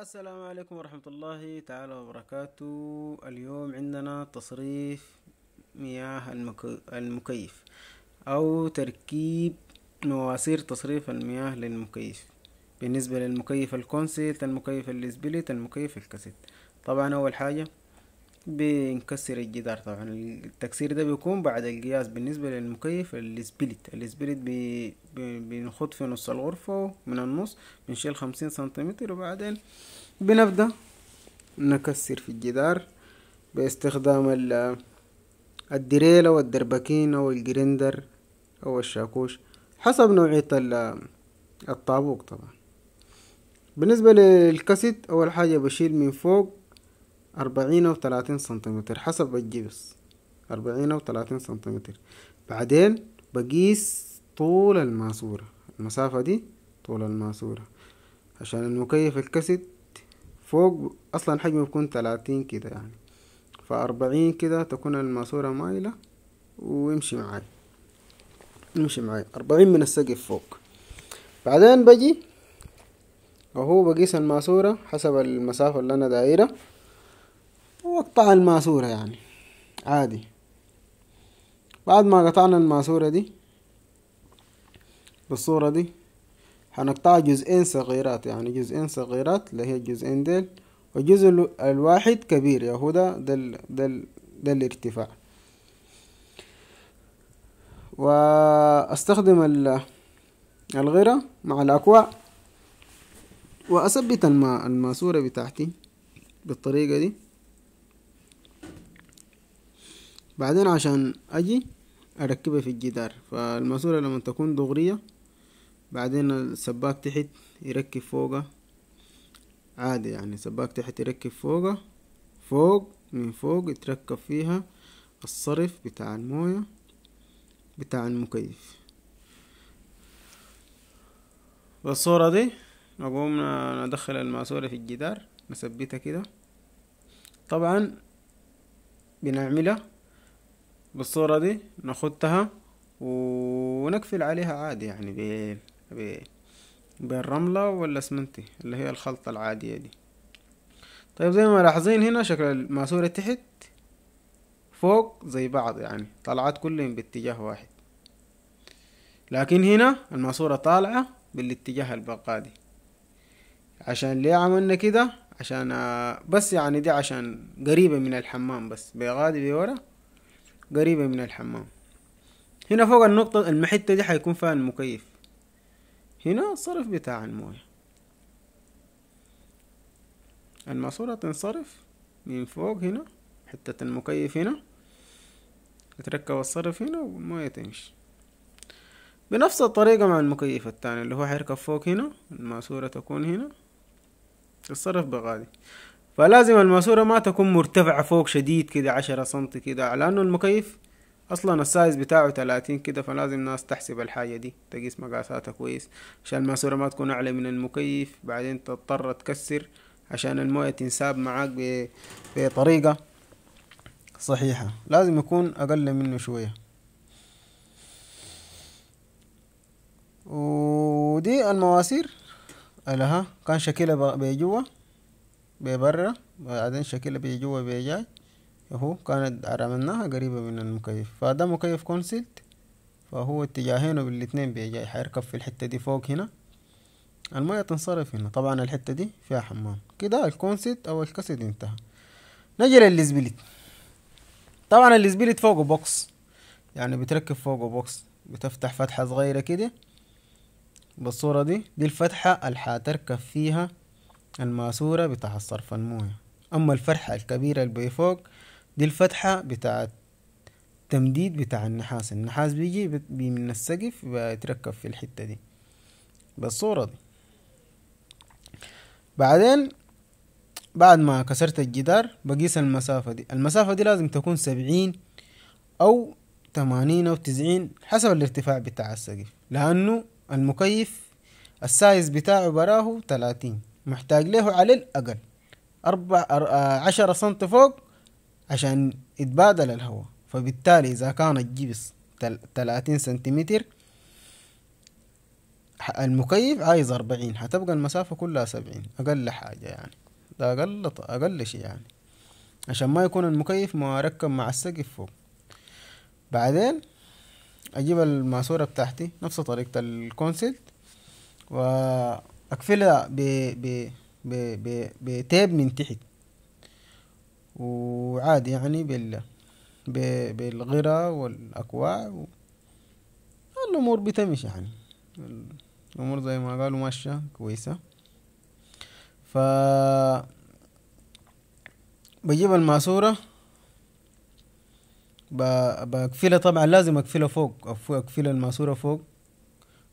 السلام عليكم ورحمة الله تعالى وبركاته اليوم عندنا تصريف مياه المكيف أو تركيب مواسير تصريف المياه للمكيف بالنسبة للمكيف الكونسيت المكيف الليزبليت المكيف الكاسيت طبعا أول حاجة بنكسر الجدار طبعا التكسير ده بيكون بعد القياس بالنسبة للمكيف السبليت السبليت بنخط في نص الغرفة من النص بنشيل خمسين سنتيمتر وبعدين بنبدأ نكسر في الجدار باستخدام الدريل او الدربكين او الجريندر او الشاكوش حسب نوعية الطابوق طبعا بالنسبة للكاسيت اول حاجة بشيل من فوق أربعين أو ثلاثين سنتيمتر حسب الجبس أربعين أو ثلاثين سنتيمتر بعدين بقيس طول الماسورة المسافة دي طول الماسورة عشان المكيف الكاسيت فوق أصلا حجمه بيكون ثلاثين كده يعني فأربعين كده تكون الماسورة مايلة ويمشي معاي يمشي معاي أربعين من السقف فوق بعدين بجي وهو بقيس الماسورة حسب المسافة اللي أنا دايرة واقطع الماسورة يعني عادي بعد ما قطعنا الماسورة دي بالصورة دي هنقطع جزئين صغيرات يعني جزئين صغيرات اللي هي الجزئين ديل والجزء الواحد كبير يا هو ده دل دل الارتفاع واستخدم الغيرة مع الاكواع واثبت الماسورة بتاعتي بالطريقة دي بعدين عشان اجي اركبها في الجدار فالماسورة لما تكون دغرية بعدين السباك تحت يركب فوقها عادي يعني سباك تحت يركب فوقها فوق من فوق يتركب فيها الصرف بتاع الموية بتاع المكيف بالصورة دي نقوم ندخل الماسورة في الجدار نثبتها كده طبعا بنعملها بالصورة دي ناخدها ونقفل عليها عادي يعني ب ب بالرملة اسمنتي اللي هي الخلطة العادية دي طيب زي ما ملاحظين هنا شكل الماسورة تحت فوق زي بعض يعني طلعت كلهم باتجاه واحد لكن هنا الماسورة طالعة بالاتجاه البقادي عشان ليه عملنا كده عشان آه، بس يعني دي عشان قريبة من الحمام بس بيغادي بورا قريبة من الحمام هنا فوق النقطة المحتة دي حيكون فيها المكيف هنا الصرف بتاع الموية الماسورة تنصرف من فوق هنا حتة المكيف هنا يتركب الصرف هنا والموية تمشي بنفس الطريقة مع المكيف التاني اللي هو حيركب فوق هنا الماسورة تكون هنا تتصرف بغادي فلازم الماسورة ما تكون مرتفعة فوق شديد كده عشرة سنتي كده لأنه المكيف أصلا السايز بتاعه تلاتين كده فلازم ناس تحسب الحاجة دي تقيس مقاساتها كويس عشان الماسورة ما تكون أعلى من المكيف بعدين تضطر تكسر عشان الموية تنساب معاك بطريقة صحيحة لازم يكون أقل منه شوية ودي المواسير لها كان شكلها بجوا ببرة بعدين شكلها بيجوا بيجاي اهو كانت عملناها قريبة من المكيف فهذا مكيف كونسلت فهو اتجاهينه بالاتنين بيجاي حيركب في الحتة دي فوق هنا المية تنصرف هنا طبعا الحتة دي فيها حمام كده الكونسيت او الكاسيت انتهى نجي للزبلت طبعا الزبلت فوقه بوكس يعني بتركب فوقه بوكس بتفتح فتحة صغيرة كده بالصورة دي دي الفتحة اللي هتركب فيها الماسورة بتاع الصرف الموية أما الفرحة الكبيرة اللي بيفوق دي الفتحة بتاع التمديد بتاع النحاس النحاس بيجي بي من السقف بيتركب في الحتة دي بالصورة دي بعدين بعد ما كسرت الجدار بقيس المسافة دي المسافة دي لازم تكون سبعين أو تمانين أو تسعين حسب الارتفاع بتاع السقف لأنه المكيف السايز بتاعه براه تلاتين محتاج له على الأقل أربع آه، عشرة سنت فوق عشان يتبادل الهواء فبالتالي إذا كان الجبس تلاتين سنتيمتر المكيف عايز أربعين هتبقى المسافة كلها سبعين أقل حاجة يعني ده أقل أقل شي يعني عشان ما يكون المكيف مركب مع السقف فوق بعدين أجيب الماسورة بتاعتي نفس طريقة الكونسلت و اقفلها ب ب ب ب بتاب من تحت وعادي يعني بال بالغرة والأكواع و... الأمور بتمشي يعني الأمور زي ما قالوا ماشية كويسة ف بجيب الماسورة ب... بقفلها طبعا لازم اقفلها فوق اقفل الماسورة فوق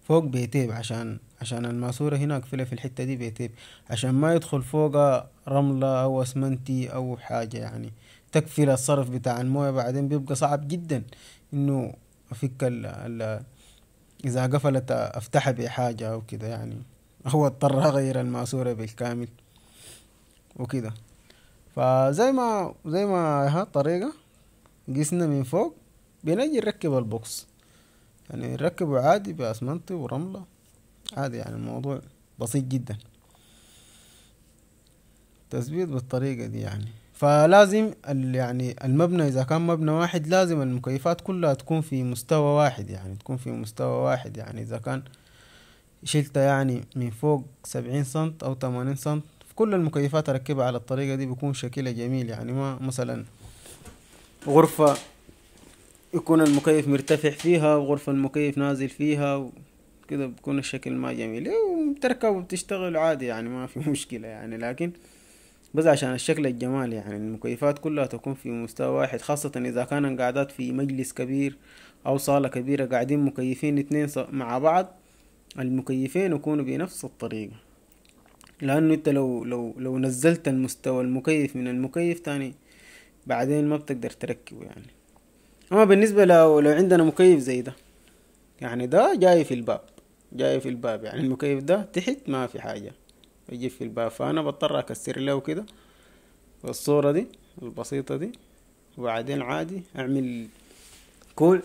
فوق بيتيب عشان عشان الماسورة هنا اقفلها في الحتة دي بيتيب عشان ما يدخل فوقها رملة او اسمنتي او حاجة يعني تكفي الصرف بتاع الموية بعدين بيبقى صعب جدا انه افك ال اذا قفلت افتحها بحاجة او كده يعني هو اضطر اغير الماسورة بالكامل وكده فزي ما زي ما ها الطريقة قسنا من فوق بنجي نركب البوكس يعني نركبه عادي بأسمنتي ورملة عادي يعني الموضوع بسيط جدا تثبيت بالطريقة دي يعني فلازم يعني المبنى إذا كان مبنى واحد لازم المكيفات كلها تكون في مستوى واحد يعني تكون في مستوى واحد يعني إذا كان شلت يعني من فوق سبعين سنت أو تمانين سنت كل المكيفات أركبها على الطريقة دي بيكون شكلها جميل يعني ما مثلا غرفة يكون المكيف مرتفع فيها وغرفة المكيف نازل فيها كده بيكون الشكل ما جميل وبتركب وبتشتغل عادي يعني ما في مشكلة يعني لكن بس عشان الشكل الجمالي يعني المكيفات كلها تكون في مستوى واحد خاصة إذا كان قاعدات في مجلس كبير أو صالة كبيرة قاعدين مكيفين اتنين مع بعض المكيفين يكونوا بنفس الطريقة لأنه أنت لو لو لو نزلت المستوى المكيف من المكيف تاني بعدين ما بتقدر تركبه يعني أما بالنسبة لو لو عندنا مكيف زي ده يعني ده جاي في الباب جاي في الباب يعني المكيف ده تحت ما في حاجة يجي في الباب فأنا بضطر أكسر له كده الصورة دي البسيطة دي وبعدين عادي أعمل كول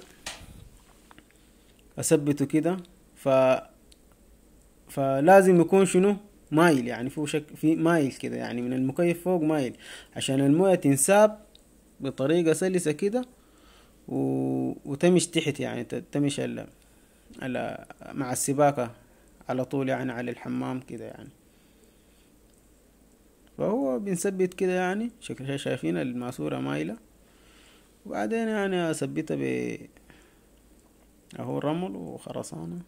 أثبته كده ف فلازم يكون شنو مايل يعني فيه شك في مايل كده يعني من المكيف فوق مايل عشان المويه تنساب بطريقه سلسه كده و... وتمش تحت يعني تمش على مع السباكة على طول يعني على الحمام كده يعني فهو بنثبت كده يعني شكل شايفين الماسورة مايلة وبعدين يعني أثبتها ب أهو رمل وخرسانة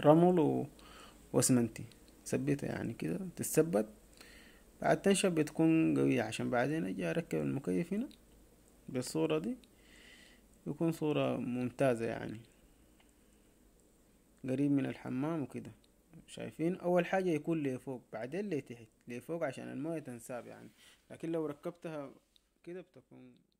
رمل و... واسمنتي ثبتها يعني كده تتثبت بعد تنشف بتكون قوية عشان بعدين أجي أركب المكيف هنا بالصورة دي يكون صورة ممتازة يعني قريب من الحمام وكده شايفين اول حاجة يكون فوق بعدين تحت لي فوق عشان الموية تنساب يعني لكن لو ركبتها كده بتكون